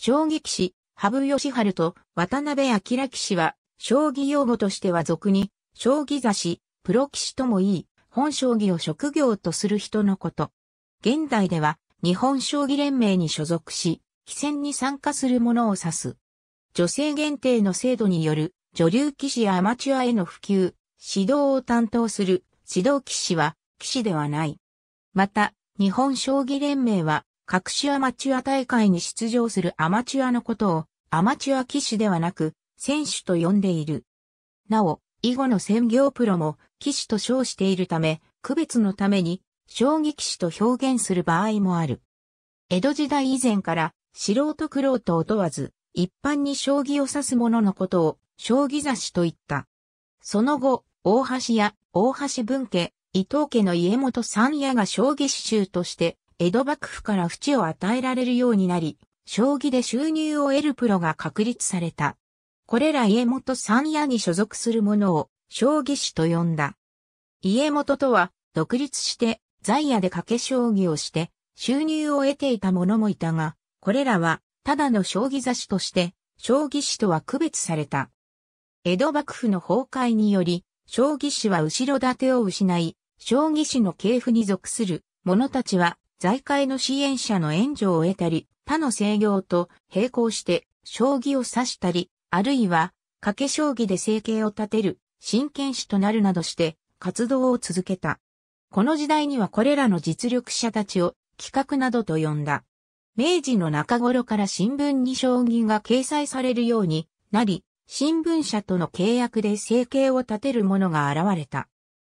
将棋棋士、羽生善治と渡辺明騎士は、将棋用語としては俗に、将棋雑誌、プロ棋士ともいい、本将棋を職業とする人のこと。現代では、日本将棋連盟に所属し、棋戦に参加する者を指す。女性限定の制度による、女流棋士やアマチュアへの普及、指導を担当する、指導棋士は、騎士ではない。また、日本将棋連盟は、各種アマチュア大会に出場するアマチュアのことを、アマチュア騎士ではなく、選手と呼んでいる。なお、囲碁の専業プロも、騎士と称しているため、区別のために、将棋騎士と表現する場合もある。江戸時代以前から、素人苦労とを問わず、一般に将棋を指す者のことを、将棋雑しと言った。その後、大橋や大橋文家、伊藤家の家元三夜が将棋刺繍として、江戸幕府から淵を与えられるようになり、将棋で収入を得るプロが確立された。これら家元三夜に所属する者を将棋士と呼んだ。家元とは独立して在野で賭け将棋をして収入を得ていた者もいたが、これらはただの将棋座誌として将棋士とは区別された。江戸幕府の崩壊により、将棋士は後ろ盾を失い、将棋士の系譜に属する者たちは財界の支援者の援助を得たり、他の制御と並行して将棋を指したり、あるいは掛け将棋で生計を立てる真剣士となるなどして活動を続けた。この時代にはこれらの実力者たちを企画などと呼んだ。明治の中頃から新聞に将棋が掲載されるようになり、新聞社との契約で生計を立てる者が現れた。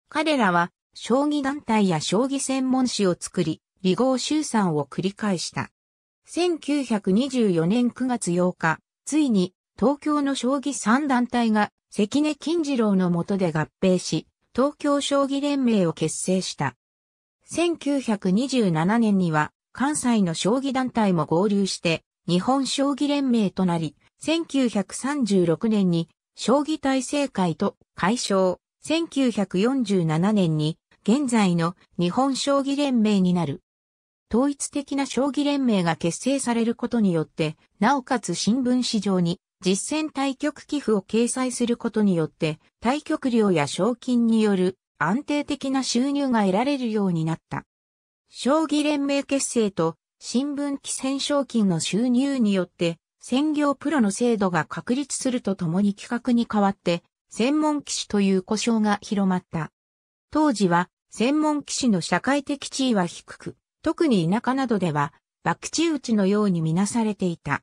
彼らは、将棋団体や将棋専門誌を作り、離合集散を繰り返した。1924年9月8日、ついに東京の将棋3団体が関根金次郎の下で合併し、東京将棋連盟を結成した。1927年には関西の将棋団体も合流して日本将棋連盟となり、1936年に将棋体制会と解消、1947年に現在の日本将棋連盟になる。統一的な将棋連盟が結成されることによって、なおかつ新聞市場に実戦対局寄付を掲載することによって、対局料や賞金による安定的な収入が得られるようになった。将棋連盟結成と新聞記選賞金の収入によって、専業プロの制度が確立するとともに企画に代わって、専門騎士という呼称が広まった。当時は、専門騎士の社会的地位は低く、特に田舎などでは、博打打ちのようにみなされていた。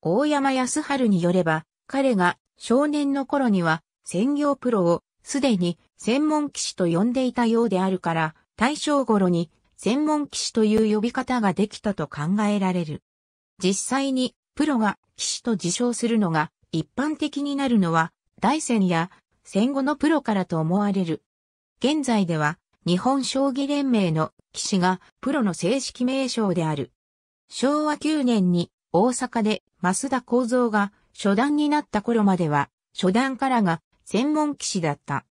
大山康春によれば、彼が少年の頃には専業プロをすでに専門騎士と呼んでいたようであるから、大正頃に専門騎士という呼び方ができたと考えられる。実際にプロが騎士と自称するのが一般的になるのは大戦や戦後のプロからと思われる。現在では日本将棋連盟の棋士がプロの正式名称である。昭和9年に大阪で増田幸三が初段になった頃までは初段からが専門棋士だった。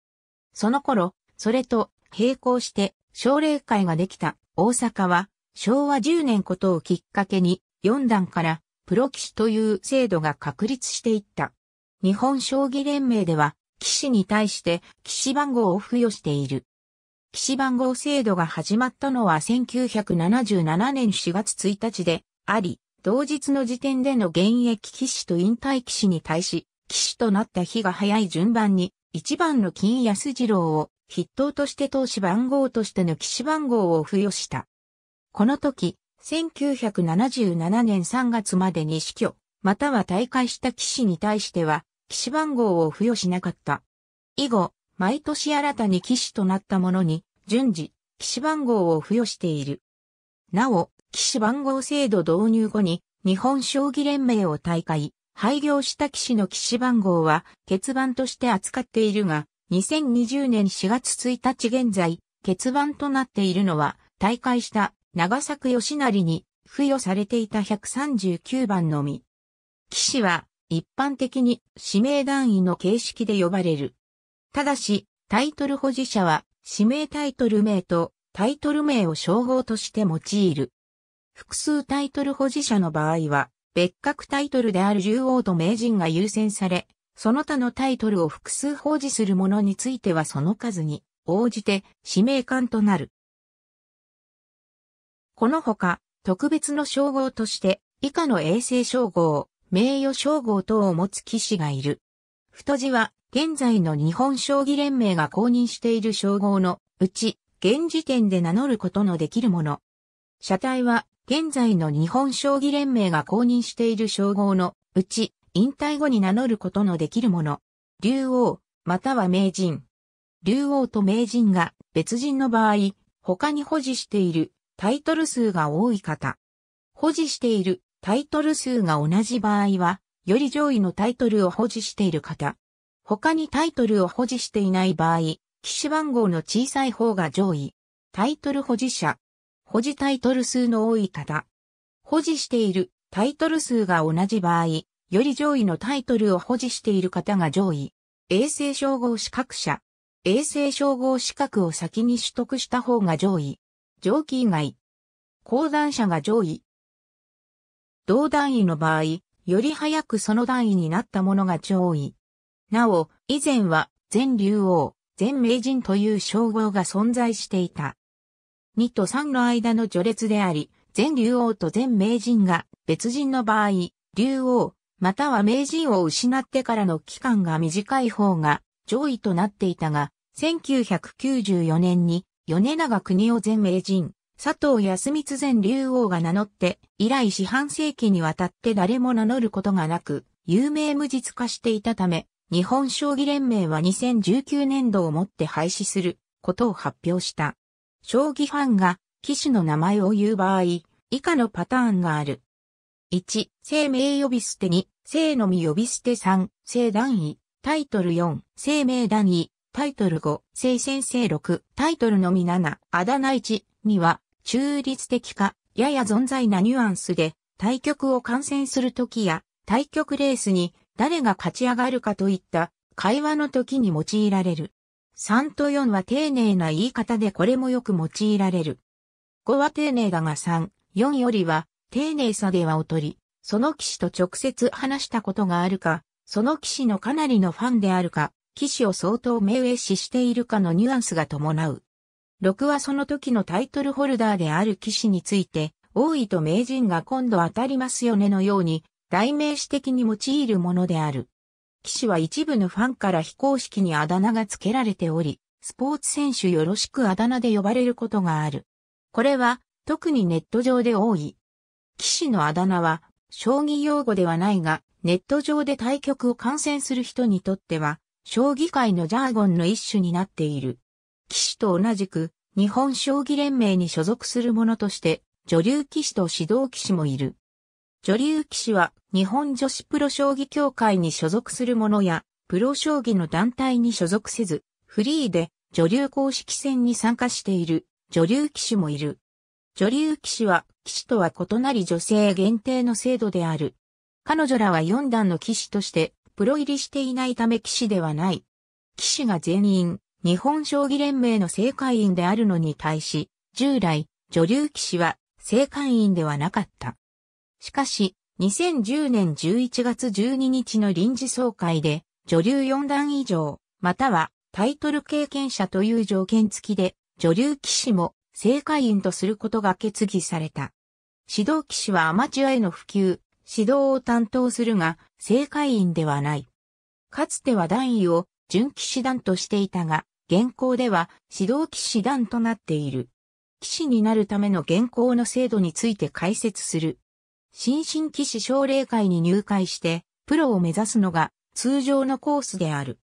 その頃、それと並行して奨励会ができた大阪は昭和10年ことをきっかけに4段からプロ棋士という制度が確立していった。日本将棋連盟では棋士に対して棋士番号を付与している。騎士番号制度が始まったのは1977年4月1日であり、同日の時点での現役騎士と引退騎士に対し、騎士となった日が早い順番に、一番の金安次郎を筆頭として投資番号としての騎士番号を付与した。この時、1977年3月までに死去、または退会した騎士に対しては、騎士番号を付与しなかった。以後、毎年新たに騎士となった者に、順次、騎士番号を付与している。なお、騎士番号制度導入後に、日本将棋連盟を大会、廃業した騎士の騎士番号は、欠番として扱っているが、2020年4月1日現在、欠番となっているのは、大会した長作義成に付与されていた139番のみ。騎士は、一般的に指名団位の形式で呼ばれる。ただし、タイトル保持者は指名タイトル名とタイトル名を称号として用いる。複数タイトル保持者の場合は、別格タイトルである獣王と名人が優先され、その他のタイトルを複数保持するものについてはその数に応じて指名官となる。このほか、特別の称号として、以下の衛星称号、名誉称号等を持つ騎士がいる。太字は、現在の日本将棋連盟が公認している称号のうち、現時点で名乗ることのできるもの。車体は、現在の日本将棋連盟が公認している称号のうち、引退後に名乗ることのできるもの。竜王、または名人。竜王と名人が別人の場合、他に保持しているタイトル数が多い方。保持しているタイトル数が同じ場合は、より上位のタイトルを保持している方。他にタイトルを保持していない場合、騎士番号の小さい方が上位。タイトル保持者。保持タイトル数の多い方。保持しているタイトル数が同じ場合、より上位のタイトルを保持している方が上位。衛星称号資格者。衛星称号資格を先に取得した方が上位。上記以外。講談者が上位。同段位の場合、より早くその段位になったものが上位。なお、以前は、全竜王、全名人という称号が存在していた。2と3の間の序列であり、全竜王と全名人が別人の場合、竜王、または名人を失ってからの期間が短い方が上位となっていたが、1994年に米長国を全名人、佐藤康光前竜王が名乗って、以来四半世紀にわたって誰も名乗ることがなく、有名無実化していたため、日本将棋連盟は2019年度をもって廃止することを発表した。将棋ファンが騎手の名前を言う場合、以下のパターンがある。1、生命呼び捨て2、生のみ呼び捨て3、生段位、タイトル4、生命段位、タイトル5、生先生6、タイトルのみ7、あだ名1、2は、中立的か、やや存在なニュアンスで、対局を観戦するときや、対局レースに誰が勝ち上がるかといった会話の時に用いられる。3と4は丁寧な言い方でこれもよく用いられる。5は丁寧だが3、4よりは丁寧さでは劣り、その騎士と直接話したことがあるか、その騎士のかなりのファンであるか、騎士を相当目上視しているかのニュアンスが伴う。6はその時のタイトルホルダーである騎士について、王位と名人が今度当たりますよねのように、代名詞的に用いるものである。騎士は一部のファンから非公式にあだ名が付けられており、スポーツ選手よろしくあだ名で呼ばれることがある。これは特にネット上で多い。騎士のあだ名は将棋用語ではないが、ネット上で対局を観戦する人にとっては、将棋界のジャーゴンの一種になっている。騎士と同じく、日本将棋連盟に所属する者として、女流騎士と指導騎士もいる。女流騎士は日本女子プロ将棋協会に所属する者や、プロ将棋の団体に所属せず、フリーで女流公式戦に参加している女流騎士もいる。女流騎士は騎士とは異なり女性限定の制度である。彼女らは四段の騎士としてプロ入りしていないため騎士ではない。騎士が全員日本将棋連盟の正会員であるのに対し、従来女流騎士は正会員ではなかった。しかし、2010年11月12日の臨時総会で、女流四段以上、またはタイトル経験者という条件付きで、女流騎士も正会員とすることが決議された。指導騎士はアマチュアへの普及、指導を担当するが、正会員ではない。かつては段位を準騎士団としていたが、現行では指導騎士団となっている。騎士になるための現行の制度について解説する。新進騎士奨励会に入会して、プロを目指すのが通常のコースである。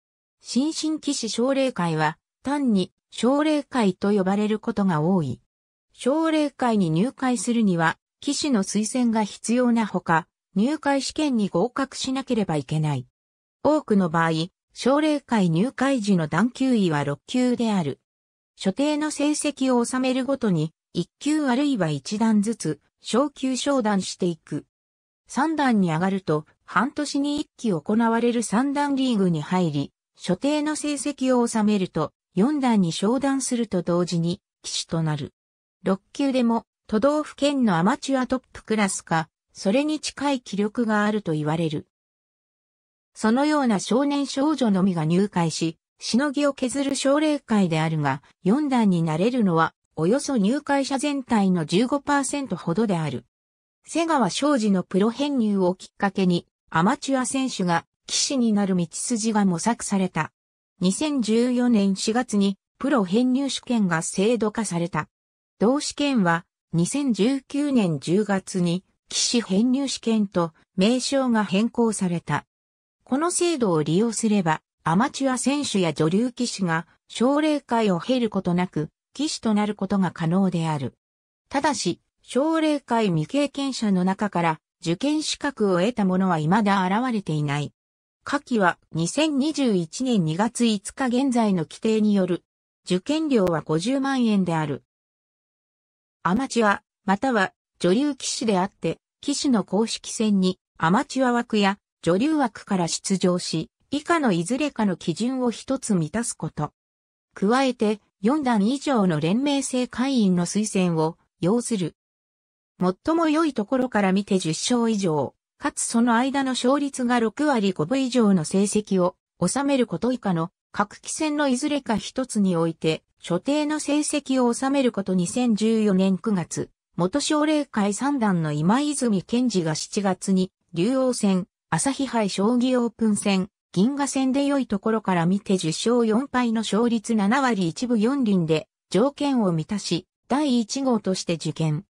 新進騎士奨励会は、単に奨励会と呼ばれることが多い。奨励会に入会するには、騎士の推薦が必要なほか、入会試験に合格しなければいけない。多くの場合、奨励会入会時の段級位は6級である。所定の成績を収めるごとに、1級あるいは1段ずつ、昇級昇段していく。三段に上がると、半年に一期行われる三段リーグに入り、所定の成績を収めると、四段に昇段すると同時に、騎士となる。六級でも、都道府県のアマチュアトップクラスか、それに近い気力があると言われる。そのような少年少女のみが入会し、しのぎを削る奨励会であるが、四段になれるのはおよそ入会者全体の15%ほどである。瀬川昌司のプロ編入をきっかけに、アマチュア選手が騎士になる道筋が模索された。2014年4月にプロ編入試験が制度化された。同試験は2019年10月に騎士編入試験と名称が変更された。この制度を利用すればアマチュア選手や女流騎士が奨励会を経ることなく騎士となることが可能である。ただし、奨励会未経験者の中から受験資格を得た者は未だ現れていない。下記は2021年2月5日現在の規定による受験料は50万円である。アマチュア、または女流騎士であって、騎士の公式戦にアマチュア枠や女流枠から出場し、以下のいずれかの基準を一つ満たすこと。加えて、4段以上の連盟制会員の推薦を要する。最も良いところから見て10勝以上、かつその間の勝率が6割5分以上の成績を収めること以下の各期戦のいずれか一つにおいて、所定の成績を収めること2014年9月、元奨励会三段の今泉健二が7月に、竜王戦、朝日杯将棋オープン戦、銀河戦で良いところから見て10勝4敗の勝率7割1部4輪で条件を満たし、第1号として受験。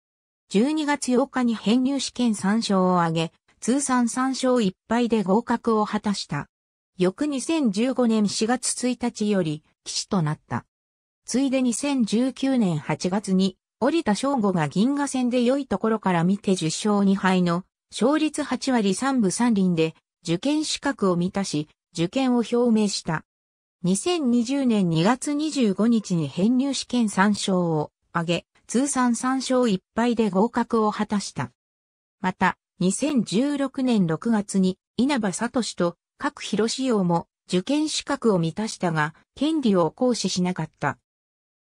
12月8日に編入試験3勝を挙げ、通算3勝1敗で合格を果たした。翌2015年4月1日より、騎士となった。ついで2019年8月に、降りた正吾が銀河戦で良いところから見て10勝2敗の、勝率8割3分3輪で、受験資格を満たし、受験を表明した。2020年2月25日に編入試験3勝を挙げ、通算3勝1敗で合格を果たした。また、2016年6月に稲葉聡と各広志用も受験資格を満たしたが、権利を行使しなかった。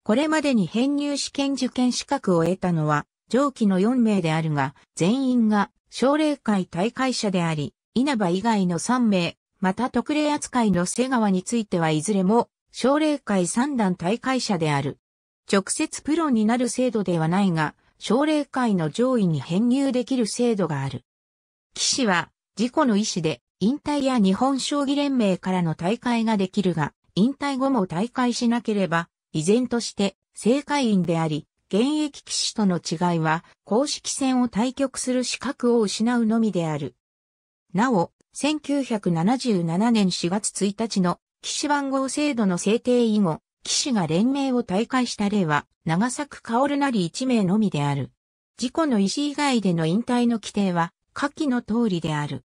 これまでに編入試験受験資格を得たのは、上記の4名であるが、全員が奨励会大会者であり、稲葉以外の3名、また特例扱いの瀬川についてはいずれも、奨励会三段大会者である。直接プロになる制度ではないが、奨励会の上位に編入できる制度がある。騎士は、自己の意思で、引退や日本将棋連盟からの大会ができるが、引退後も大会しなければ、依然として、正会員であり、現役騎士との違いは、公式戦を対局する資格を失うのみである。なお、1977年4月1日の騎士番号制度の制定以後、騎士が連盟を退会した例は、長作薫なり1名のみである。事故の意思以外での引退の規定は、下記の通りである。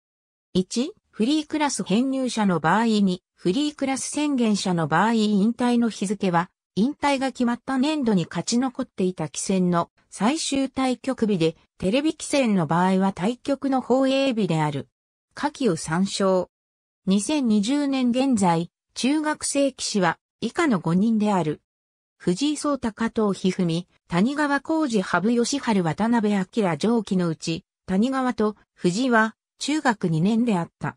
1、フリークラス編入者の場合に、フリークラス宣言者の場合引退の日付は、引退が決まった年度に勝ち残っていた棋戦の最終対局日で、テレビ棋戦の場合は対局の放映日である。下記を参照。2020年現在、中学生棋士は以下の5人である。藤井聡太加藤一二三、谷川浩二羽生義晴渡辺明上記のうち、谷川と藤井は中学2年であった。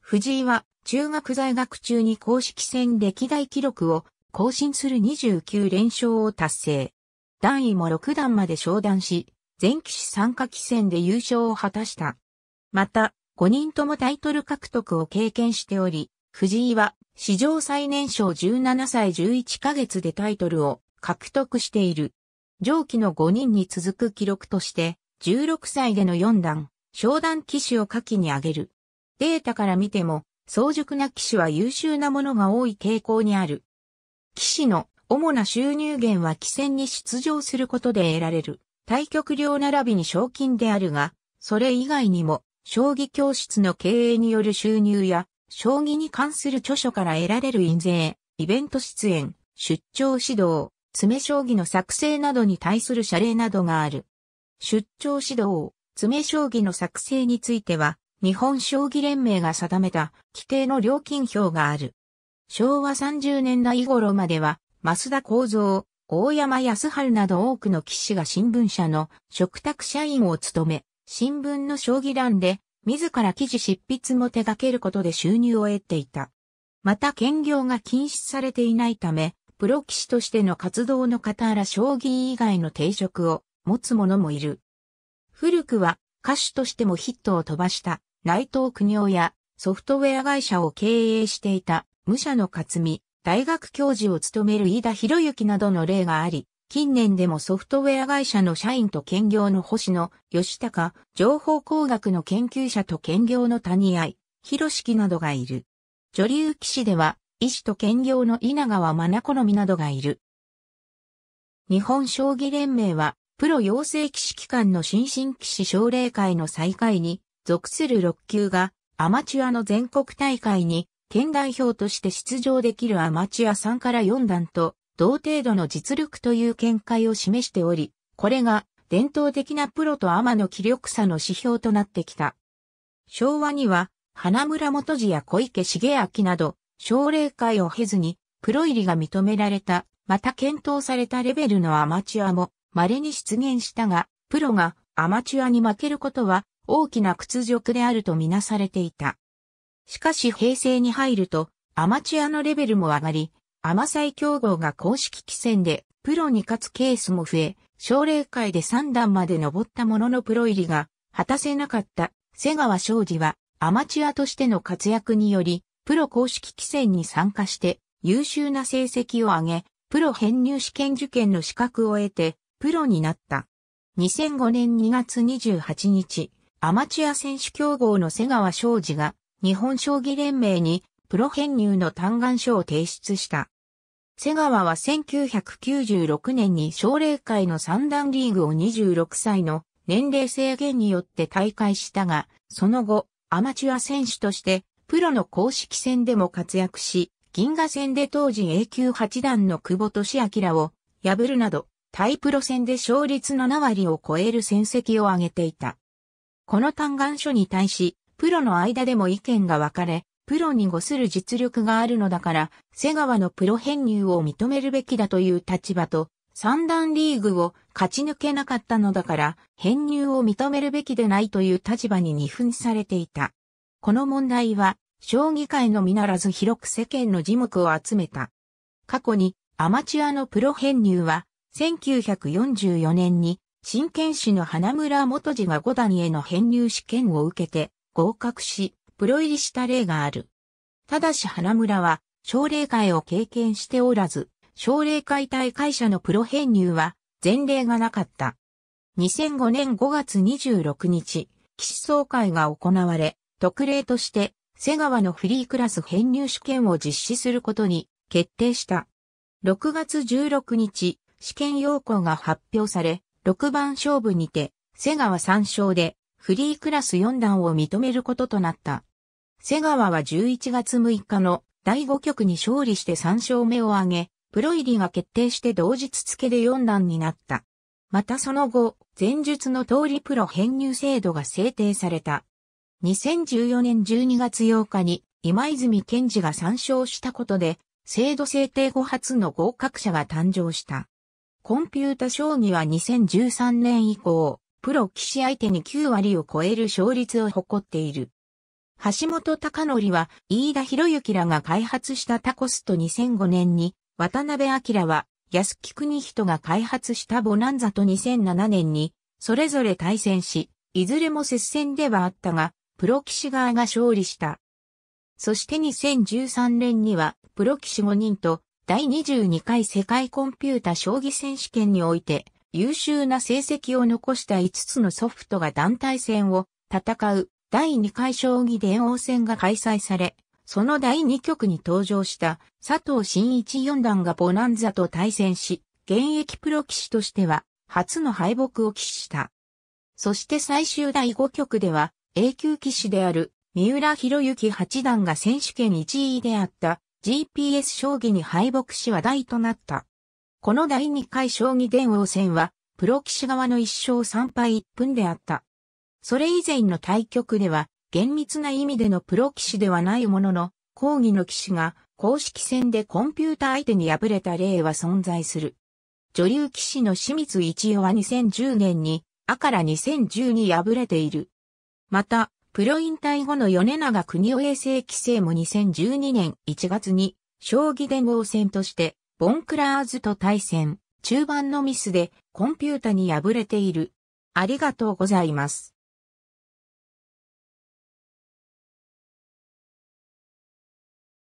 藤井は中学在学中に公式戦歴代記録を更新する29連勝を達成。段位も6段まで昇段し、全棋士参加棋戦で優勝を果たした。また、5人ともタイトル獲得を経験しており、藤井は史上最年少17歳11ヶ月でタイトルを獲得している。上記の5人に続く記録として、16歳での4段、商段騎手を下記に挙げる。データから見ても、早熟な騎手は優秀なものが多い傾向にある。騎士の主な収入源は棋戦に出場することで得られる。対局料並びに賞金であるが、それ以外にも将棋教室の経営による収入や、将棋に関する著書から得られる印税、イベント出演、出張指導、詰将棋の作成などに対する謝礼などがある。出張指導、詰将棋の作成については、日本将棋連盟が定めた規定の料金表がある。昭和30年代頃までは、増田幸三、大山康春など多くの騎士が新聞社の嘱託社員を務め、新聞の将棋欄で、自ら記事執筆も手掛けることで収入を得ていた。また兼業が禁止されていないため、プロ棋士としての活動の傍ら将棋以外の定職を持つ者もいる。古くは歌手としてもヒットを飛ばした内藤国夫やソフトウェア会社を経営していた武者の勝美、大学教授を務める飯田博之などの例があり、近年でもソフトウェア会社の社員と兼業の星野、吉高、情報工学の研究者と兼業の谷合、広敷などがいる。女流棋士では、医師と兼業の稲川真好みなどがいる。日本将棋連盟は、プロ養成棋士機関の新進棋士奨励会の再開に、属する6級が、アマチュアの全国大会に、県代表として出場できるアマチュア3から4段と、同程度の実力という見解を示しており、これが伝統的なプロとアマの気力差の指標となってきた。昭和には、花村元次や小池茂明など、奨励会を経ずに、プロ入りが認められた、また検討されたレベルのアマチュアも、稀に出現したが、プロがアマチュアに負けることは、大きな屈辱であるとみなされていた。しかし平成に入ると、アマチュアのレベルも上がり、甘さ競合が公式棋戦でプロに勝つケースも増え、奨励会で3段まで登ったもののプロ入りが果たせなかった瀬川昌司はアマチュアとしての活躍により、プロ公式棋戦に参加して優秀な成績を上げ、プロ編入試験受験の資格を得て、プロになった。2005年2月28日、アマチュア選手競合の瀬川昌司が日本将棋連盟にプロ編入の嘆願書を提出した。瀬川は1996年に奨励会の三段リーグを26歳の年齢制限によって大会したが、その後、アマチュア選手としてプロの公式戦でも活躍し、銀河戦で当時 A 級8段の久保利明を破るなど、対プロ戦で勝率7割を超える戦績を上げていた。この嘆願書に対し、プロの間でも意見が分かれ、プロに誤する実力があるのだから、瀬川のプロ編入を認めるべきだという立場と、三段リーグを勝ち抜けなかったのだから、編入を認めるべきでないという立場に二分されていた。この問題は、将棋界のみならず広く世間の耳目を集めた。過去に、アマチュアのプロ編入は、1944年に、真剣士の花村元次が五谷への編入試験を受けて、合格し、プロ入りした例がある。ただし花村は、奨励会を経験しておらず、奨励会大会社のプロ編入は、前例がなかった。2005年5月26日、騎士総会が行われ、特例として、瀬川のフリークラス編入試験を実施することに決定した。6月16日、試験要項が発表され、6番勝負にて、瀬川3勝で、フリークラス4段を認めることとなった。瀬川は11月6日の第5局に勝利して3勝目を挙げ、プロ入りが決定して同日付で4段になった。またその後、前述の通りプロ編入制度が制定された。2014年12月8日に今泉健二が参照したことで、制度制定後初の合格者が誕生した。コンピュータ将棋は2013年以降、プロ騎士相手に9割を超える勝率を誇っている。橋本隆則は、飯田博之らが開発したタコスと2005年に、渡辺明は、安木国人が開発したボナンザと2007年に、それぞれ対戦し、いずれも接戦ではあったが、プロ棋士側が勝利した。そして2013年には、プロ棋士5人と、第22回世界コンピュータ将棋選手権において、優秀な成績を残した5つのソフトが団体戦を戦う第2回将棋電王戦が開催され、その第2局に登場した佐藤慎一四段がボナンザと対戦し、現役プロ棋士としては初の敗北を喫した。そして最終第5局では A 級棋士である三浦博之八段が選手権1位であった GPS 将棋に敗北し話題となった。この第2回将棋電王戦はプロ棋士側の1勝3敗1分であった。それ以前の対局では、厳密な意味でのプロ騎士ではないものの、抗議の騎士が公式戦でコンピュータ相手に敗れた例は存在する。女流騎士の清水一葉は2010年に、あから2010に敗れている。また、プロ引退後の米長国夫衛星規制も2012年1月に、将棋伝王戦として、ボンクラーズと対戦、中盤のミスでコンピュータに敗れている。ありがとうございます。